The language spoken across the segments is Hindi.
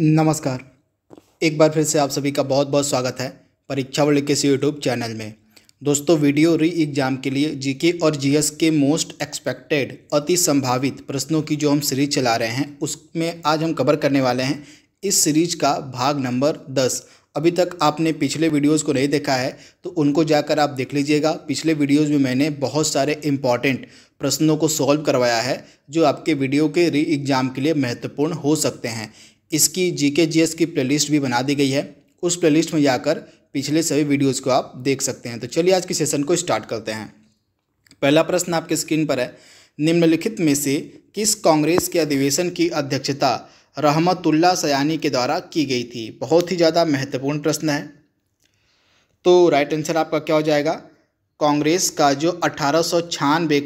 नमस्कार एक बार फिर से आप सभी का बहुत बहुत स्वागत है परीक्षा वर्ल्ड के यूट्यूब चैनल में दोस्तों वीडियो री एग्ज़ाम के लिए जीके और जीएस के मोस्ट एक्सपेक्टेड अति संभावित प्रश्नों की जो हम सीरीज चला रहे हैं उसमें आज हम कवर करने वाले हैं इस सीरीज का भाग नंबर दस अभी तक आपने पिछले वीडियोज़ को नहीं देखा है तो उनको जाकर आप देख लीजिएगा पिछले वीडियोज़ में मैंने बहुत सारे इम्पॉर्टेंट प्रश्नों को सॉल्व करवाया है जो आपके वीडियो के री एग्ज़ाम के लिए महत्वपूर्ण हो सकते हैं इसकी जी के जी एस की प्लेलिस्ट भी बना दी गई है उस प्लेलिस्ट में जाकर पिछले सभी वीडियोज़ को आप देख सकते हैं तो चलिए आज के सेशन को स्टार्ट करते हैं पहला प्रश्न आपके स्क्रीन पर है निम्नलिखित में से किस कांग्रेस के अधिवेशन की अध्यक्षता रहमतुल्ला सयानी के द्वारा की गई थी बहुत ही ज़्यादा महत्वपूर्ण प्रश्न है तो राइट आंसर आपका क्या हो जाएगा कांग्रेस का जो अठारह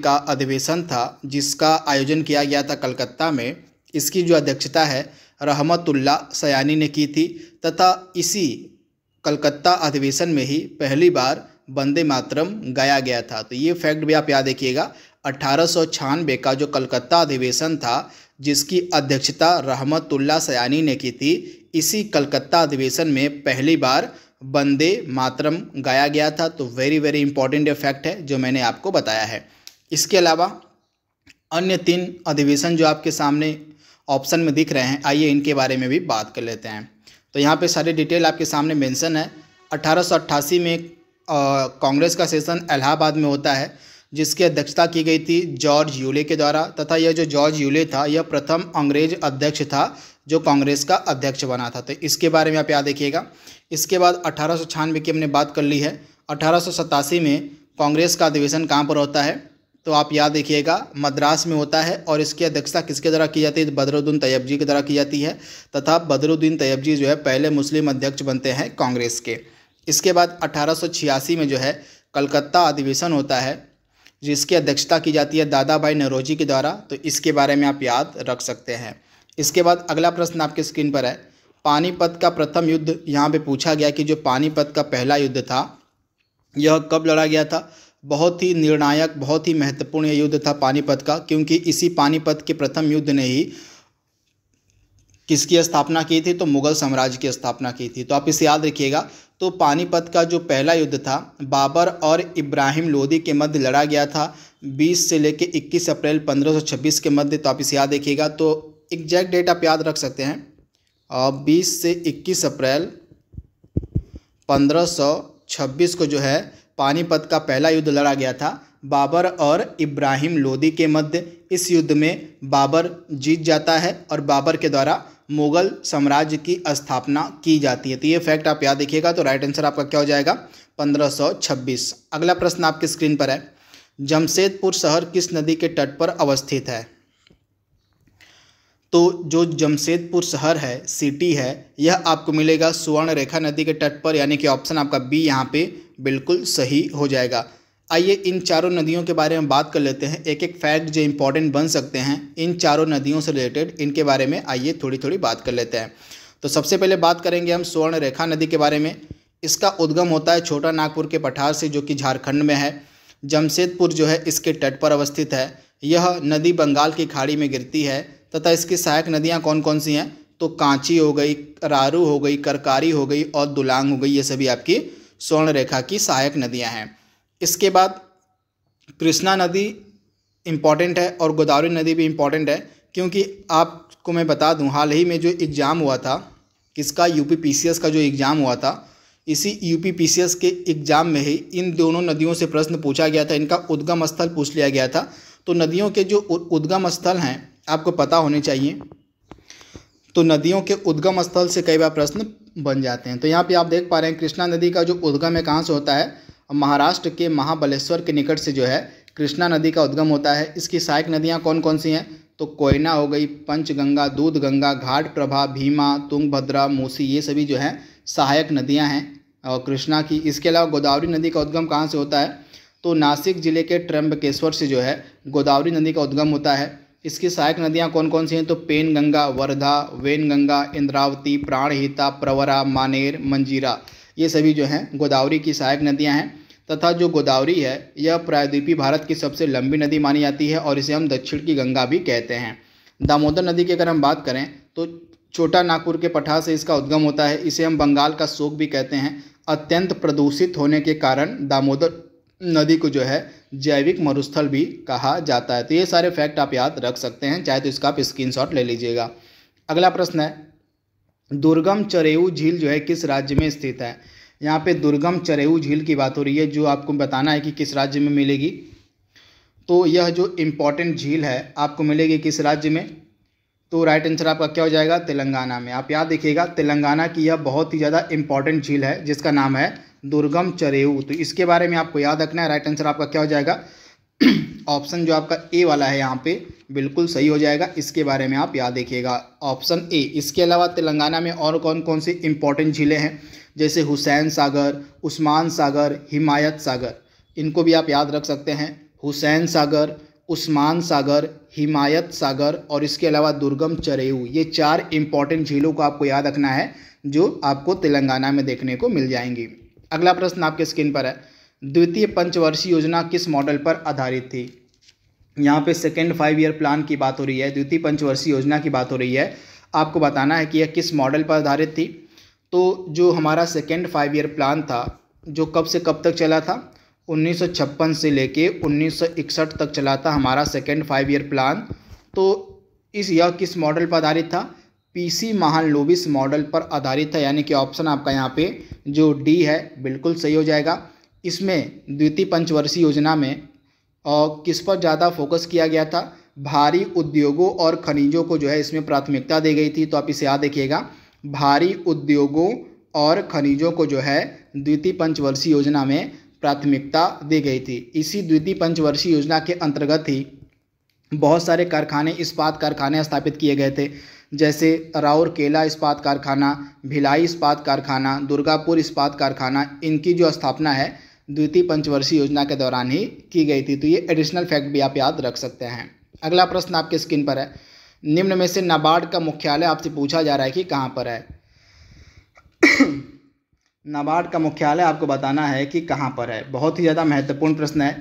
का अधिवेशन था जिसका आयोजन किया गया था कलकत्ता में इसकी जो अध्यक्षता है रहमतुल्ला सयानी ने की थी तथा इसी कलकत्ता अधिवेशन में ही पहली बार वंदे मातरम गाया गया था तो ये फैक्ट भी आप याद रखिएगा अठारह का जो कलकत्ता अधिवेशन था जिसकी अध्यक्षता रहमतुल्ला सयानी ने की थी इसी कलकत्ता अधिवेशन में पहली बार वंदे मातरम गाया गया था तो वेरी वेरी इंपॉर्टेंट फैक्ट है जो मैंने आपको बताया है इसके अलावा अन्य तीन अधिवेशन जो आपके सामने ऑप्शन में दिख रहे हैं आइए इनके बारे में भी बात कर लेते हैं तो यहाँ पे सारी डिटेल आपके सामने मेंशन है अठारह में कांग्रेस का सेशन इलाहाबाद में होता है जिसकी अध्यक्षता की गई थी जॉर्ज यूले के द्वारा तथा यह जो जॉर्ज यूले था यह प्रथम अंग्रेज अध्यक्ष था जो कांग्रेस का अध्यक्ष बना था तो इसके बारे में आप याद देखिएगा इसके बाद अठारह की हमने बात कर ली है अठारह में कांग्रेस का अधिवेशन कहाँ पर होता है तो आप याद रखिएगा मद्रास में होता है और इसकी अध्यक्षता किसके द्वारा की जाती है तो बदरुद्दीन तैयब जी के द्वारा की जाती है तथा बदरुद्दीन तैयब जी जो है पहले मुस्लिम अध्यक्ष बनते हैं कांग्रेस के इसके बाद अठारह में जो है कलकत्ता अधिवेशन होता है जिसकी अध्यक्षता की जाती है दादा भाई नरोजी के द्वारा तो इसके बारे में आप याद रख सकते हैं इसके बाद अगला प्रश्न आपके स्क्रीन पर है पानीपत का प्रथम युद्ध यहाँ पे पूछा गया कि जो पानीपत का पहला युद्ध था यह कब लड़ा गया था बहुत ही निर्णायक बहुत ही महत्वपूर्ण युद्ध था पानीपत का क्योंकि इसी पानीपत के प्रथम युद्ध ने ही किसकी स्थापना की थी तो मुगल साम्राज्य की स्थापना की थी तो आप इसे याद रखिएगा तो पानीपत का जो पहला युद्ध था बाबर और इब्राहिम लोदी के मध्य लड़ा गया था 20 से लेकर 21 अप्रैल 1526 के मध्य तो आप इसे याद रखिएगा तो एग्जैक्ट डेट आप याद रख सकते हैं और 20 से 21 अप्रैल 1526 को जो है पानीपत का पहला युद्ध लड़ा गया था बाबर और इब्राहिम लोदी के मध्य इस युद्ध में बाबर जीत जाता है और बाबर के द्वारा मुगल साम्राज्य की स्थापना की जाती है तो ये फैक्ट आप याद देखिएगा तो राइट आंसर आपका क्या हो जाएगा 1526 अगला प्रश्न आपके स्क्रीन पर है जमशेदपुर शहर किस नदी के तट पर अवस्थित है तो जो जमशेदपुर शहर है सिटी है यह आपको मिलेगा सुवर्ण रेखा नदी के तट पर यानी कि ऑप्शन आपका बी यहाँ पे बिल्कुल सही हो जाएगा आइए इन चारों नदियों के बारे में बात कर लेते हैं एक एक फैक्ट जो इम्पोर्टेंट बन सकते हैं इन चारों नदियों से रिलेटेड इनके बारे में आइए थोड़ी थोड़ी बात कर लेते हैं तो सबसे पहले बात करेंगे हम स्वर्ण रेखा नदी के बारे में इसका उद्गम होता है छोटा नागपुर के पठार से जो कि झारखंड में है जमशेदपुर जो है इसके तट पर अवस्थित है यह नदी बंगाल की खाड़ी में गिरती है तथा इसकी सहायक नदियाँ कौन कौन सी हैं तो कांची हो गई रारू हो गई करकारी हो गई और दुलांग हो गई ये सभी आपकी स्वर्ण रेखा की सहायक नदियां हैं इसके बाद कृष्णा नदी इम्पॉर्टेंट है और गोदावरी नदी भी इम्पॉर्टेंट है क्योंकि आपको मैं बता दूं हाल ही में जो एग्ज़ाम हुआ था किसका यूपी पीसीएस का जो एग्ज़ाम हुआ था इसी यूपी पीसीएस के एग्ज़ाम में ही इन दोनों नदियों से प्रश्न पूछा गया था इनका उद्गम स्थल पूछ लिया गया था तो नदियों के जो उद्गम स्थल हैं आपको पता होने चाहिए तो नदियों के उद्गम स्थल से कई बार प्रश्न बन जाते हैं तो यहाँ पे आप देख पा रहे हैं कृष्णा नदी का जो उद्गम है कहाँ से होता है महाराष्ट्र के महाबलेश्वर के निकट से जो है कृष्णा नदी का उद्गम होता है इसकी सहायक नदियाँ कौन कौन सी हैं तो कोयना हो गई पंचगंगा दूध गंगा घाट प्रभा भीमा तुंगभद्रा मूसी ये सभी जो हैं सहायक नदियाँ हैं और कृष्णा की इसके अलावा गोदावरी नदी का उद्गम कहाँ से होता है तो नासिक जिले के त्र्यंबकेश्वर से जो है गोदावरी नदी का उद्गम होता है इसकी सहायक नदियाँ कौन कौन सी हैं तो पेन गंगा वर्धा वेन गंगा इंद्रावती प्राणहिता प्रवरा मानेर मंजीरा ये सभी जो हैं गोदावरी की सहायक नदियाँ हैं तथा जो गोदावरी है यह प्रायद्वीपी भारत की सबसे लंबी नदी मानी जाती है और इसे हम दक्षिण की गंगा भी कहते हैं दामोदर नदी की अगर हम बात करें तो छोटा नागपुर के पठार से इसका उद्गम होता है इसे हम बंगाल का शोक भी कहते हैं अत्यंत प्रदूषित होने के कारण दामोदर नदी को जो है जैविक मरुस्थल भी कहा जाता है तो ये सारे फैक्ट आप याद रख सकते हैं चाहे तो इसका आप स्क्रीनशॉट ले लीजिएगा अगला प्रश्न है दुर्गम चरेऊ झील जो है किस राज्य में स्थित है यहाँ पे दुर्गम चरेऊ झील की बात हो रही है जो आपको बताना है कि किस राज्य में मिलेगी तो यह जो इम्पोर्टेंट झील है आपको मिलेगी किस राज्य में तो राइट आंसर आपका क्या हो जाएगा तेलंगाना में आप याद देखिएगा तेलंगाना की यह बहुत ही ज़्यादा इम्पॉर्टेंट झील है जिसका नाम है दुर्गम चरेऊ तो इसके बारे में आपको याद रखना है राइट आंसर आपका क्या हो जाएगा ऑप्शन जो आपका ए वाला है यहाँ पे बिल्कुल सही हो जाएगा इसके बारे में आप याद देखिएगा ऑप्शन ए इसके अलावा तेलंगाना में और कौन कौन सी इंपॉर्टेंट झीलें हैं जैसे हुसैन सागर उस्मान सागर हिमायत सागर इनको भी आप याद रख सकते हैं हुसैन सागर उस्मान सागर हिमायत सागर और इसके अलावा दुर्गम चरेऊ ये चार इंपॉर्टेंट झीलों को आपको याद रखना है जो आपको तेलंगाना में देखने को मिल जाएंगी अगला प्रश्न आपके स्क्रीन पर है द्वितीय पंचवर्षीय योजना किस मॉडल पर आधारित थी यहाँ पे सेकेंड फाइव ईयर प्लान की बात हो रही है द्वितीय पंचवर्षीय योजना की बात हो रही है आपको बताना है कि यह किस मॉडल पर आधारित थी तो जो हमारा सेकेंड फाइव ईयर प्लान था जो कब से कब तक चला था 1956 से लेके 1961 तक चला था हमारा सेकेंड फाइव ईयर प्लान तो इस यह किस मॉडल पर आधारित था पीसी महान लोबिस मॉडल पर आधारित है यानी कि ऑप्शन आपका यहाँ पे जो डी है बिल्कुल सही हो जाएगा इसमें द्वितीय पंचवर्षीय योजना में और किस पर ज़्यादा फोकस किया गया था भारी उद्योगों और खनिजों को जो है इसमें प्राथमिकता दी गई थी तो आप इसे याद देखिएगा भारी उद्योगों और खनिजों को जो है द्वितीय पंचवर्षीय योजना में प्राथमिकता दी गई थी इसी द्वितीय पंचवर्षीय योजना के अंतर्गत ही बहुत सारे कारखाने इस्पात कारखाने स्थापित किए गए थे जैसे राउरकेला इस्पात कारखाना भिलाई इस्पात कारखाना दुर्गापुर इस्पात कारखाना इनकी जो स्थापना है द्वितीय पंचवर्षीय योजना के दौरान ही की गई थी तो ये एडिशनल फैक्ट भी आप याद रख सकते हैं अगला प्रश्न आपके स्क्रीन पर है निम्न में से नाबार्ड का मुख्यालय आपसे पूछा जा रहा है कि कहाँ पर है नाबार्ड का मुख्यालय आपको बताना है कि कहाँ पर है बहुत ही ज़्यादा महत्वपूर्ण प्रश्न है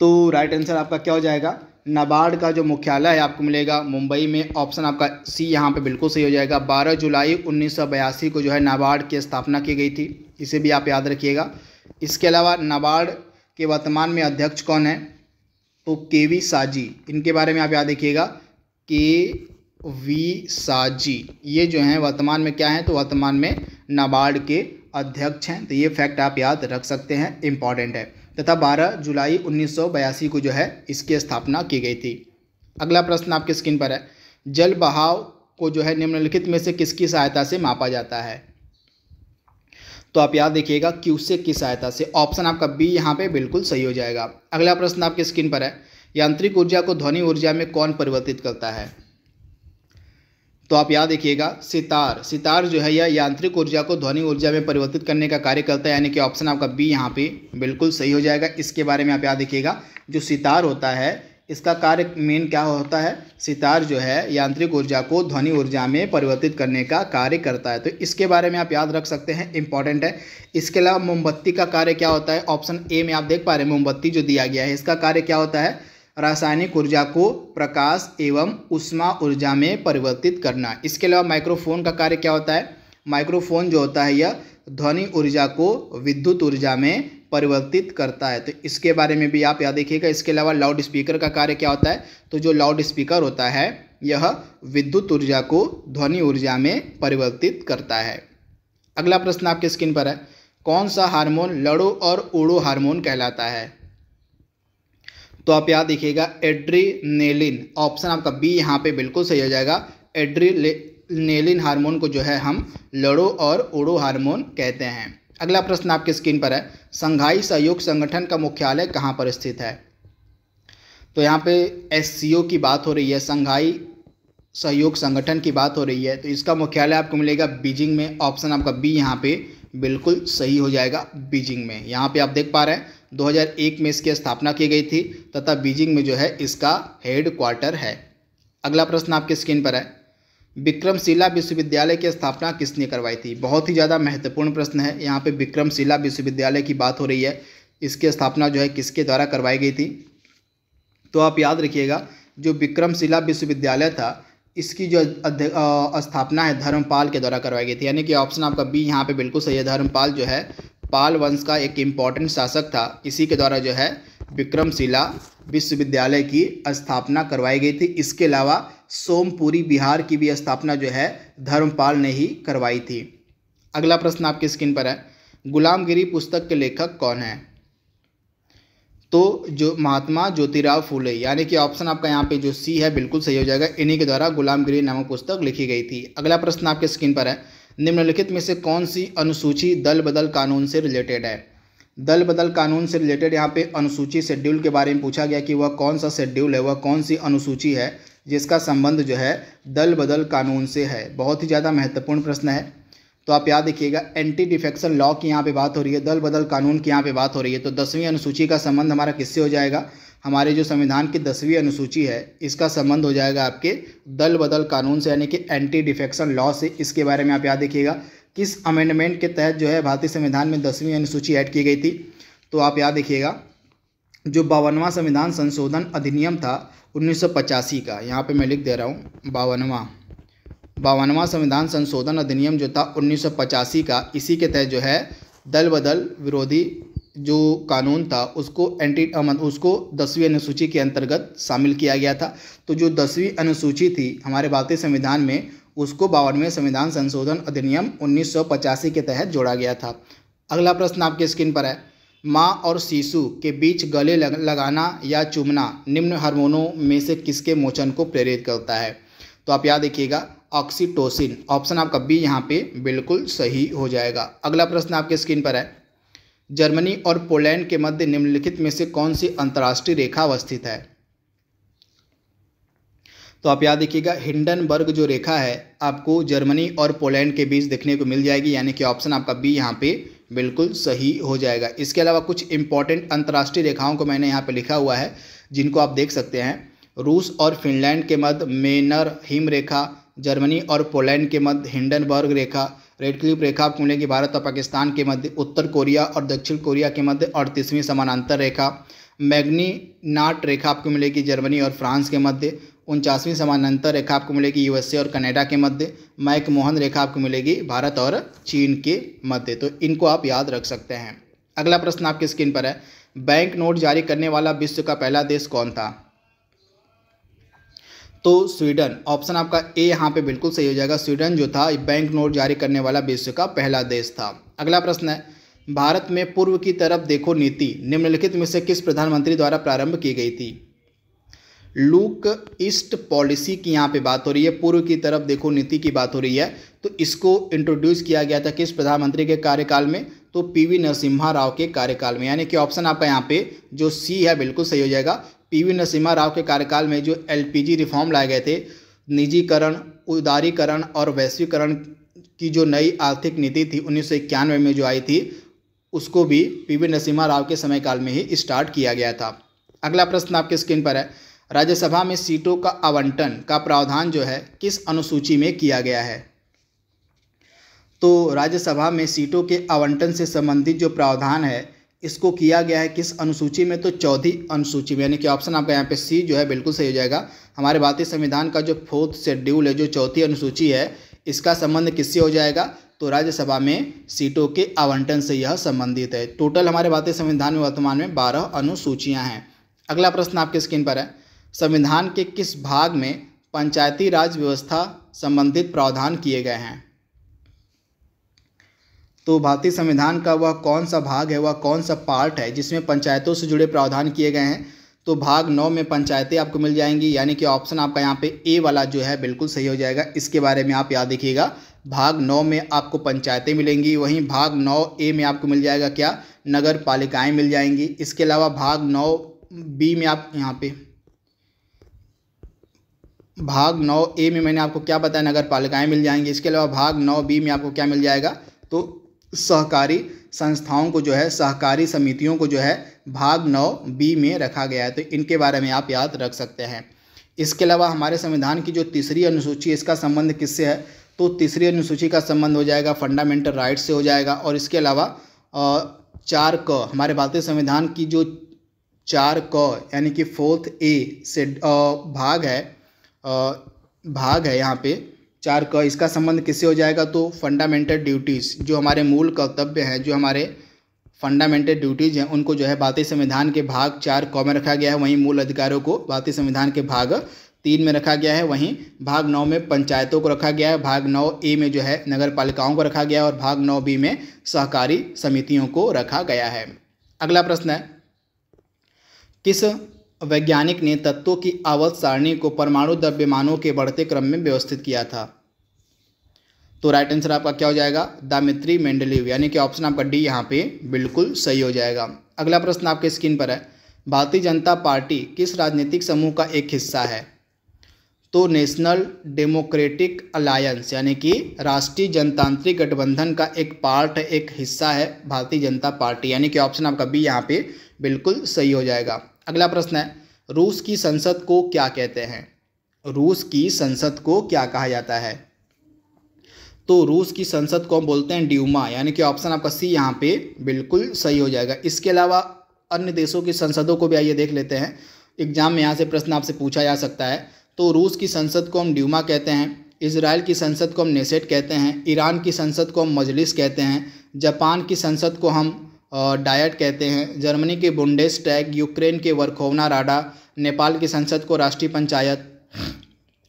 तो राइट आंसर आपका क्या हो जाएगा नाबार्ड का जो मुख्यालय है आपको मिलेगा मुंबई में ऑप्शन आपका सी यहाँ पे बिल्कुल सही हो जाएगा 12 जुलाई उन्नीस को जो है नाबार्ड की स्थापना की गई थी इसे भी आप याद रखिएगा इसके अलावा नाबार्ड के वर्तमान में अध्यक्ष कौन है तो के वी साजी इनके बारे में आप याद रखिएगा के वी साजी ये जो हैं वर्तमान में क्या हैं तो वर्तमान में नाबार्ड के अध्यक्ष हैं तो ये फैक्ट आप याद रख सकते हैं इम्पॉर्टेंट है तथा 12 जुलाई 1982 को जो है इसकी स्थापना की गई थी अगला प्रश्न आपके स्क्रीन पर है जल बहाव को जो है निम्नलिखित में से किसकी सहायता से मापा जाता है तो आप याद देखिएगा कि उससे किस सहायता से ऑप्शन आपका बी यहाँ पे बिल्कुल सही हो जाएगा अगला प्रश्न आपके स्क्रीन पर है यांत्रिक ऊर्जा को ध्वनि ऊर्जा में कौन परिवर्तित करता है तो आप याद देखिएगा सितार सितार जो है यह यांत्रिक ऊर्जा को ध्वनि ऊर्जा में परिवर्तित करने का कार्य करता है यानी कि ऑप्शन आपका बी यहाँ पे बिल्कुल सही हो जाएगा इसके बारे में आप याद देखिएगा जो सितार होता है इसका कार्य मेन क्या होता है सितार जो है यांत्रिक ऊर्जा को ध्वनि ऊर्जा में परिवर्तित करने का कार्य करता है तो इसके बारे में आप याद रख सकते हैं इंपॉर्टेंट है इसके अलावा मोमबत्ती का कार्य क्या होता है ऑप्शन ए में आप देख पा रहे हैं मोमबत्ती जो दिया गया है इसका कार्य क्या होता है रासायनिक ऊर्जा को प्रकाश एवं उष्मा ऊर्जा में परिवर्तित करना इसके अलावा माइक्रोफोन का कार्य क्या होता है माइक्रोफोन जो होता है यह ध्वनि ऊर्जा को विद्युत ऊर्जा में परिवर्तित करता है तो इसके बारे में भी आप याद देखिएगा इसके अलावा लाउड स्पीकर का कार्य क्या होता है तो जो लाउड स्पीकर होता है यह विद्युत ऊर्जा को ध्वनि ऊर्जा में परिवर्तित करता है अगला प्रश्न आपके स्क्रीन पर है कौन सा हार्मोन लड़ो और उड़ो हार्मोन कहलाता है तो आप याद देखिएगा एड्रीनेलिन ऑप्शन आपका बी यहाँ पे बिल्कुल सही हो जाएगा एड्रीनेलिन हार्मोन को जो है हम लड़ो और उड़ो हार्मोन कहते हैं अगला प्रश्न आपकी स्क्रीन पर है संघाई सहयोग संगठन का मुख्यालय कहाँ पर स्थित है तो यहाँ पे एस की बात हो रही है संघाई सहयोग संगठन की बात हो रही है तो इसका मुख्यालय आपको मिलेगा बीजिंग में ऑप्शन आपका बी यहाँ पे बिल्कुल सही हो जाएगा बीजिंग में यहाँ पे आप देख पा रहे हैं 2001 में इसकी स्थापना की गई थी तथा बीजिंग में जो है इसका हेड क्वार्टर है अगला प्रश्न आपके स्क्रीन पर है विक्रमशिला विश्वविद्यालय की स्थापना किसने करवाई थी बहुत ही ज़्यादा महत्वपूर्ण प्रश्न है यहाँ पे विक्रमशिला विश्वविद्यालय की बात हो रही है इसकी स्थापना जो है किसके द्वारा करवाई गई थी तो आप याद रखिएगा जो विक्रमशिला विश्वविद्यालय था इसकी जो स्थापना है धर्मपाल के द्वारा करवाई गई थी यानी कि ऑप्शन आपका बी यहाँ पे बिल्कुल सही है धर्मपाल जो है पाल वंश का एक इम्पॉर्टेंट शासक था इसी के द्वारा जो है विक्रमशिला विश्वविद्यालय की स्थापना करवाई गई थी इसके अलावा सोमपुरी बिहार की भी स्थापना जो है धर्मपाल ने ही करवाई थी अगला प्रश्न आपके स्क्रीन पर है गुलामगिरी पुस्तक के लेखक कौन है तो जो महात्मा ज्योतिराव फूले यानी कि ऑप्शन आपका यहाँ पे जो सी है बिल्कुल सही हो जाएगा इन्हीं के द्वारा गुलामगिरी नामक पुस्तक लिखी गई थी अगला प्रश्न आपके स्क्रीन पर है निम्नलिखित में से कौन सी अनुसूची दल बदल कानून से रिलेटेड है दल बदल कानून से रिलेटेड यहाँ पे अनुसूची शेड्यूल के बारे में पूछा गया कि वह कौन सा शेड्यूल है वह कौन सी अनुसूची है जिसका संबंध जो है दल बदल कानून से है बहुत ही ज़्यादा महत्वपूर्ण प्रश्न है तो आप याद देखिएगा एंटी डिफेक्शन लॉ की यहाँ पे बात हो रही है दल बदल कानून की यहाँ पे बात हो रही है तो दसवीं अनुसूची का संबंध हमारा किससे हो जाएगा हमारे जो संविधान की दसवीं अनुसूची है इसका संबंध हो जाएगा आपके दल बदल कानून से यानी कि एंटी डिफेक्शन लॉ से इसके बारे में आप याद देखिएगा किस अमेंडमेंट के तहत जो है भारतीय संविधान में दसवीं अनुसूची ऐड की गई थी तो आप याद देखिएगा जो बावनवा संविधान संशोधन अधिनियम था उन्नीस का यहाँ पर मैं लिख दे रहा हूँ बावनवा बावनवा संविधान संशोधन अधिनियम जो था उन्नीस का इसी के तहत जो है दल बदल विरोधी जो कानून था उसको एंटी उसको दसवीं अनुसूची के अंतर्गत शामिल किया गया था तो जो दसवीं अनुसूची थी हमारे भारतीय संविधान में उसको बावनवें संविधान संशोधन अधिनियम उन्नीस के तहत जोड़ा गया था अगला प्रश्न आपके स्क्रीन पर है माँ और शिशु के बीच गले लग, लगाना या चूमना निम्न हार्मोनों में से किसके मोचन को प्रेरित करता है तो आप याद देखिएगा ऑक्सीटोसिन ऑप्शन आपका बी यहाँ पे बिल्कुल सही हो जाएगा अगला प्रश्न आपके स्क्रीन पर है जर्मनी और पोलैंड के मध्य निम्नलिखित में से कौन सी अंतर्राष्ट्रीय रेखा अवस्थित है तो आप याद देखिएगा हिंडनबर्ग जो रेखा है आपको जर्मनी और पोलैंड के बीच देखने को मिल जाएगी यानी कि ऑप्शन आपका बी यहाँ पे बिल्कुल सही हो जाएगा इसके अलावा कुछ इंपॉर्टेंट अंतर्राष्ट्रीय रेखाओं को मैंने यहाँ पे लिखा हुआ है जिनको आप देख सकते हैं रूस और फिनलैंड के मध्य मेनर हिम रेखा जर्मनी और पोलैंड के मध्य हिंडनबर्ग रेखा रेड क्लिप रेखा आपको मिलेगी भारत और पाकिस्तान के मध्य उत्तर कोरिया और दक्षिण कोरिया के मध्य अड़तीसवीं समानांतर रेखा मैग्नी नाट रेखा आपको मिलेगी जर्मनी और फ्रांस के मध्य उनचासवीं समानांतर रेखा आपको मिलेगी यूएसए और कनाडा के मध्य मैक मोहन रेखा आपको मिलेगी भारत और चीन के मध्य तो इनको आप याद रख सकते हैं अगला प्रश्न आपकी स्क्रीन पर है बैंक नोट जारी करने वाला विश्व का पहला देश कौन था तो स्वीडन ऑप्शन आपका ए यहाँ पे बिल्कुल सही हो जाएगा स्वीडन जो था बैंक नोट जारी करने वाला विश्व का पहला देश था अगला प्रश्न है भारत में पूर्व की तरफ देखो नीति निम्नलिखित में से किस प्रधानमंत्री द्वारा प्रारंभ की गई थी लूक ईस्ट पॉलिसी की यहाँ पे बात हो रही है पूर्व की तरफ देखो नीति की बात हो रही है तो इसको इंट्रोड्यूस किया गया था किस प्रधानमंत्री के कार्यकाल में तो पीवी नरसिम्हा राव के कार्यकाल में यानी कि ऑप्शन आपका यहाँ पे जो सी है बिल्कुल सही हो जाएगा पीवी नरसिम्हा राव के कार्यकाल में जो एलपीजी रिफॉर्म लाए गए थे निजीकरण उदारीकरण और वैश्वीकरण की जो नई आर्थिक नीति थी उन्नीस में जो आई थी उसको भी पीवी नरसिम्हा राव के समय काल में ही स्टार्ट किया गया था अगला प्रश्न आपके स्क्रीन पर है राज्यसभा में सीटों का आवंटन का प्रावधान जो है किस अनुसूची में किया गया है तो राज्यसभा में सीटों के आवंटन से संबंधित जो प्रावधान है इसको किया गया है किस अनुसूची में तो चौथी अनुसूची में यानी कि ऑप्शन आपका यहाँ पे सी जो है बिल्कुल सही हो जाएगा हमारे भारतीय संविधान का जो फोर्थ शेड्यूल है जो चौथी अनुसूची है इसका संबंध किससे हो जाएगा तो राज्यसभा में सीटों के आवंटन से यह संबंधित है टोटल हमारे भारतीय संविधान में वर्तमान में बारह अनुसूचियाँ हैं अगला प्रश्न आपके स्क्रीन पर है संविधान के किस भाग में पंचायती राज व्यवस्था संबंधित प्रावधान किए गए हैं तो भारतीय संविधान का वह कौन सा भाग है वह कौन सा पार्ट है जिसमें पंचायतों से जुड़े प्रावधान किए गए हैं तो भाग नौ में पंचायतें आपको मिल जाएंगी यानी कि ऑप्शन आपका यहाँ पे ए वाला जो है बिल्कुल सही हो जाएगा इसके बारे में आप याद रखिएगा भाग नौ में आपको पंचायतें मिलेंगी वहीं भाग नौ ए में आपको मिल जाएगा क्या नगर पालिकाएँ मिल जाएंगी इसके अलावा भाग नौ बी में आप यहाँ पे भाग नौ ए में मैंने आपको क्या बताया नगर पालिकाएँ मिल जाएंगी इसके अलावा भाग नौ बी में आपको क्या मिल जाएगा तो सहकारी संस्थाओं को जो है सहकारी समितियों को जो है भाग नौ बी में रखा गया है तो इनके बारे में आप याद रख सकते हैं इसके अलावा हमारे संविधान की जो तीसरी अनुसूची इसका संबंध किससे है तो तीसरी अनुसूची का संबंध हो जाएगा फंडामेंटल राइट से हो जाएगा और इसके अलावा चार क हमारे भारतीय संविधान की जो चार क यानी कि फोर्थ ए से भाग है भाग है यहाँ पे चार क इसका संबंध किससे हो जाएगा तो फंडामेंटल ड्यूटीज़ जो हमारे मूल कर्तव्य हैं जो हमारे फंडामेंटल ड्यूटीज़ हैं उनको जो है भारतीय संविधान के भाग चार क में रखा गया है वहीं मूल अधिकारों को भारतीय संविधान के भाग तीन में रखा गया है वहीं भाग नौ में पंचायतों को रखा गया है भाग नौ ए में जो है नगर पालिकाओं को रखा गया है और भाग नौ बी में सहकारी समितियों को रखा गया है अगला प्रश्न है किस वैज्ञानिक ने तत्वों की आवत सारणी को परमाणु द्रव्यमानों के बढ़ते क्रम में व्यवस्थित किया था तो राइट आंसर आपका क्या हो जाएगा दामित्री मेंडलीव यानी कि ऑप्शन आपका डी यहाँ पे बिल्कुल सही हो जाएगा अगला प्रश्न आपके स्क्रीन पर है भारतीय जनता पार्टी किस राजनीतिक समूह का एक हिस्सा है तो नेशनल डेमोक्रेटिक अलायंस यानी कि राष्ट्रीय जनतांत्रिक गठबंधन का एक पार्ट एक हिस्सा है भारतीय जनता पार्टी यानी कि ऑप्शन आपका बी यहाँ पे बिल्कुल सही हो जाएगा अगला प्रश्न है रूस की संसद को क्या कहते हैं रूस की संसद को क्या कहा जाता है तो रूस की संसद को हम बोलते हैं ड्यूमा यानी कि ऑप्शन आपका सी यहाँ पे बिल्कुल सही हो जाएगा इसके अलावा अन्य देशों की संसदों को भी आइए देख लेते हैं एग्जाम में यहाँ से प्रश्न आपसे पूछा जा सकता है तो रूस की संसद को हम ड्यूमा कहते हैं इसराइल की संसद को हम नेसेट कहते हैं ईरान की संसद को हम मजलिस कहते हैं जापान की संसद को हम डायट कहते हैं जर्मनी के बुंडेस यूक्रेन के वर्खोवना राडा नेपाल की संसद को राष्ट्रीय पंचायत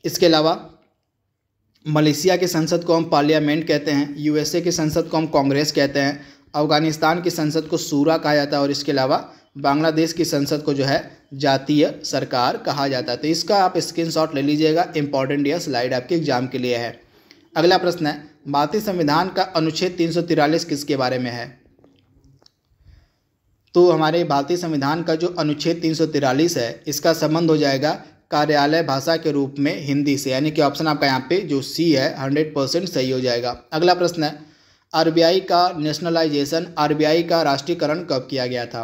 इसके अलावा मलेशिया के संसद को हम पार्लियामेंट कहते हैं यूएसए के संसद को हम कांग्रेस कहते हैं अफ़गानिस्तान की संसद को सूरा कहा जाता है और इसके अलावा बांग्लादेश की संसद को जो है जातीय सरकार कहा जाता है तो इसका आप स्क्रीनशॉट ले लीजिएगा इंपॉर्टेंट यह स्लाइड आपके एग्जाम के लिए है अगला प्रश्न है भारतीय संविधान का अनुच्छेद तीन किसके बारे में है तो हमारे भारतीय संविधान का जो अनुच्छेद तीन है इसका संबंध हो जाएगा कार्यालय भाषा के रूप में हिंदी से यानी कि ऑप्शन आपका यहाँ पे जो सी है हंड्रेड परसेंट सही हो जाएगा अगला प्रश्न है आरबीआई का नेशनलाइजेशन आरबीआई का राष्ट्रीयकरण कब किया गया था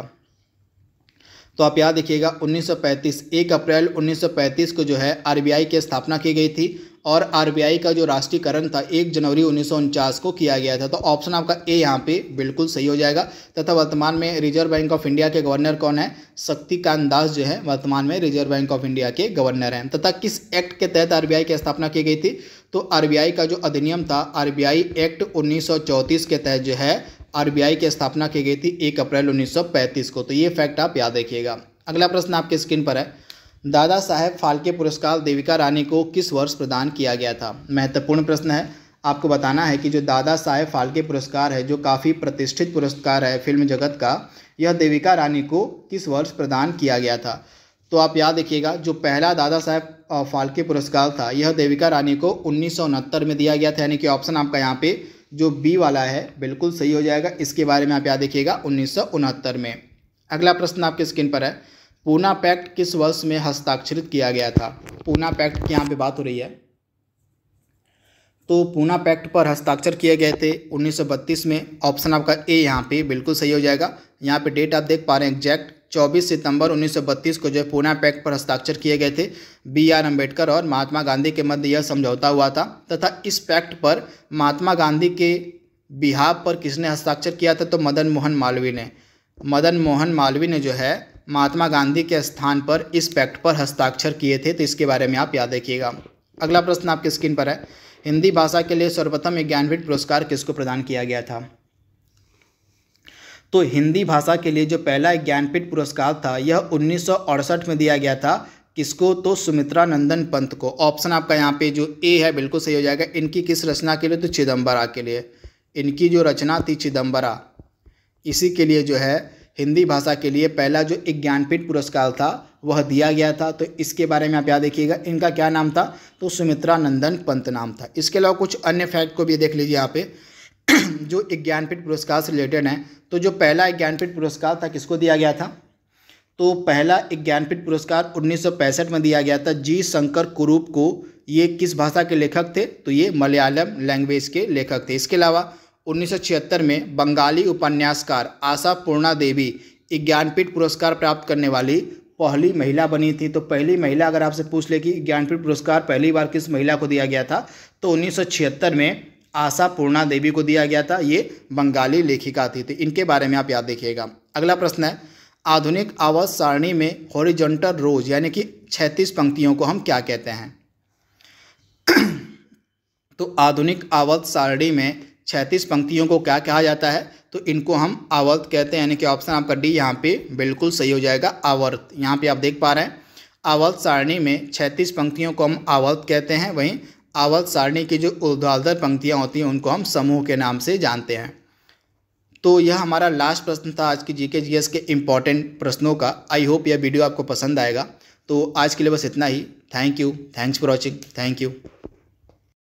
तो आप याद रखिएगा 1935 एक अप्रैल 1935 को जो है आरबीआई की स्थापना की गई थी और आरबीआई का जो राष्ट्रीयकरण था एक जनवरी उन्नीस को किया गया था तो ऑप्शन आपका ए यहाँ पे बिल्कुल सही हो जाएगा तथा वर्तमान में रिजर्व बैंक ऑफ इंडिया के गवर्नर कौन है शक्तिकांत दास जो है वर्तमान में रिजर्व बैंक ऑफ इंडिया के गवर्नर हैं तथा किस एक्ट के तहत आरबीआई की स्थापना की गई थी तो आरबीआई का जो अधिनियम था आरबीआई एक्ट 1934 के तहत जो है आरबीआई की स्थापना की गई थी एक अप्रैल उन्नीस को तो ये फैक्ट आप याद रखिएगा अगला प्रश्न आपके स्क्रीन पर है दादा साहेब फाल्के पुरस्कार देविका रानी को किस वर्ष प्रदान किया गया था महत्वपूर्ण प्रश्न है आपको बताना है कि जो दादा साहेब फाल्के पुरस्कार है जो काफ़ी प्रतिष्ठित पुरस्कार है फिल्म जगत का यह देविका रानी को किस वर्ष प्रदान किया गया था तो आप याद रखिएगा जो पहला दादा साहेब फाल्के पुरस्कार था यह देविका रानी को उन्नीस में दिया गया था यानी कि ऑप्शन आपका यहाँ पे जो बी वाला है बिल्कुल सही हो जाएगा इसके बारे में आप याद देखिएगा उन्नीस में अगला प्रश्न आपके स्क्रीन पर है पूना पैक्ट किस वर्ष में हस्ताक्षरित किया गया था पूना पैक्ट की यहाँ पे बात हो रही है तो पूना पैक्ट पर हस्ताक्षर किए गए थे 1932 में ऑप्शन आपका ए यहाँ पे बिल्कुल सही हो जाएगा यहाँ पे डेट आप देख पा रहे हैं एग्जैक्ट 24 सितंबर 1932 को जो है पूना पैक्ट पर हस्ताक्षर किए गए थे बी आर अम्बेडकर और महात्मा गांधी के मध्य यह समझौता हुआ था तथा इस पैक्ट पर महात्मा गांधी के बिहाब पर किसने हस्ताक्षर किया था तो मदन मोहन मालवीय ने मदन मोहन मालवीय ने जो है महात्मा गांधी के स्थान पर इस पैक्ट पर हस्ताक्षर किए थे तो इसके बारे में आप याद रखिएगा अगला प्रश्न आपके स्क्रीन पर है हिंदी भाषा के लिए सर्वप्रथम ज्ञानपीठ पुरस्कार किसको प्रदान किया गया था तो हिंदी भाषा के लिए जो पहला ज्ञानपीठ पुरस्कार था यह उन्नीस में दिया गया था किसको तो सुमित्रा नंदन पंत को ऑप्शन आपका यहाँ पे जो ए है बिल्कुल सही हो जाएगा इनकी किस रचना के लिए तो चिदम्बरा के लिए इनकी जो रचना थी चिदम्बरा इसी के लिए जो है हिंदी भाषा के लिए पहला जो एक ज्ञानपीठ पुरस्कार था वह दिया गया था तो इसके बारे में आप याद देखिएगा इनका क्या नाम था तो सुमित्रा नंदन पंत नाम था इसके अलावा कुछ अन्य फैक्ट को भी देख लीजिए यहाँ पे जो ज्ञानपीठ पुरस्कार से रिलेटेड हैं तो जो पहला ज्ञानपीठ पुरस्कार था किसको दिया गया था तो पहला ज्ञानपीठ पुरस्कार उन्नीस में दिया गया था जी शंकर कुरूप को ये किस भाषा के लेखक थे तो ये मलयालम लैंग्वेज के लेखक थे इसके अलावा 1976 में बंगाली उपन्यासकार आशा पूर्णा देवी ज्ञानपीठ पुरस्कार प्राप्त करने वाली पहली महिला बनी थी तो पहली महिला अगर आपसे पूछ ले कि ज्ञानपीठ पुरस्कार पहली बार किस महिला को दिया गया था तो उन्नीस में आशा पूर्णा देवी को दिया गया था ये बंगाली लेखिका थी तो इनके बारे में आप याद देखिएगा अगला प्रश्न है आधुनिक आवास सारणी में हॉरिजेंटल रोज यानी कि छैतीस पंक्तियों को हम क्या कहते हैं तो आधुनिक आवाज सारणी में छैतीस पंक्तियों को क्या कहा जाता है तो इनको हम आवर्त कहते हैं यानी कि ऑप्शन आपका डी यहाँ पे बिल्कुल सही हो जाएगा आवर्त यहाँ पे आप देख पा रहे हैं आवर्त सारणी में छैतीस पंक्तियों को हम आवर्त कहते हैं वहीं आवर्त सारणी की जो ऊर्ध्वाधर पंक्तियाँ होती हैं उनको हम समूह के नाम से जानते हैं तो यह हमारा लास्ट प्रश्न था आज की जीके जीएस के इम्पॉर्टेंट प्रश्नों का आई होप यह वीडियो आपको पसंद आएगा तो आज के लिए बस इतना ही thank you thanks for watching thank you